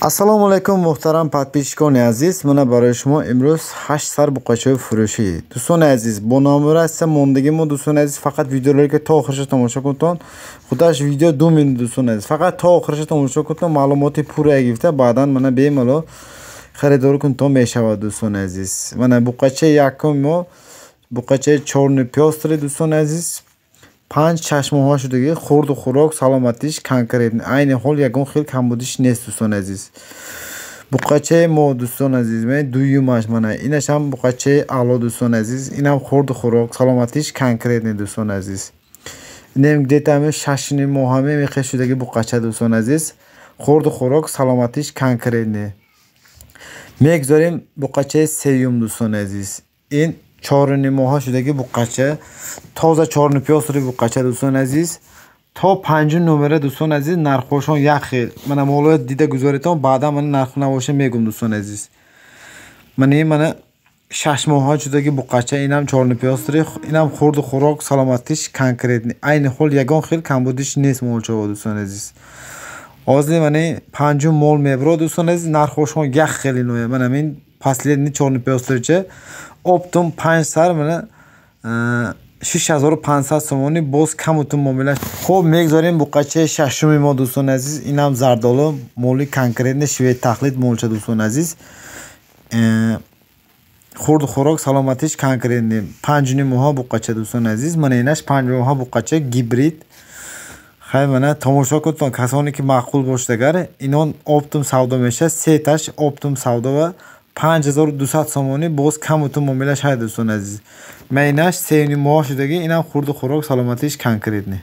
ассалому алайкум муҳтарам подписчикони азиз мана барои шумо имрӯз ҳашт сар буқачаҳои фурӯшӣ дӯстони азиз бо номера ҳаста мондаги мо дӯстони азиз фақат видеоларе ки то охираша тамошо кунтон худаш видео ду минут дӯстони азиз фақат то охираша тамошо кунтон маълумоти пурая гирифта баъдан мана бемало харидор кунтон мешавад дӯстони азиз мана буқачаи якуми мо буқачаи чорни пиёз таре дӯстони азиз панҷ чашмҳошу диги хурду хӯрок саломатиш конкретн айни ҳол ягон хел камбудиш нест дӯстон азиз буқачаи мо дӯстон азиз ме дуюмаш мана инашам буқачаи ало дӯстон азиз инам хурду хӯрок саломатиш конкретне дӯстон азиз нем гдетаме шашни моҳаме мехешудаги буқача дӯстон азиз хурду хӯрок саломатиш конкретне мегузорем буқачаи сеюм дӯстон азиз ин chorini mohashidagi buqqacha toza chorni piyoz buqqacha дӯстони азиз то панҷум номера дӯстони азиз нархҳоашон яхе мана молоя дида гузоритам баъда мана нарху навоша мегӯм дӯстони азиз мана и мана шаш моҳа ҷудаги буқача инам чорни пиёстри инам хурду хӯрок саломатиш конкретни айни хел ягон хел камбудиш нест молчаво дӯстони азиз ози мана панҷум мол мебро дӯстони азиз нархҳоашон як хел иное манамин последний черный пес встреча оптом 5 сар мана 6500 сомони боз камутун муомила хуб мегузорем буқачаи шашуми мо дӯстони азиз инам зардоло моли конкретне шиваи тақлид молча дӯстони азиз э, хурду хӯрок саломатиш конкретне панҷуни моҳа буқача дӯстони азиз мана инаш панҷуни моҳа буқача гибрид хай мана томошо кунтон касоне ки маъқул бошд агар инон оптум савдо меша се таш оптум савдо ва 5200 сомонӣ боз камуту муомила шайдустон азиз майнаш сеюни моҳ шудагӣ инам хурду хӯрок саломатиш конкретни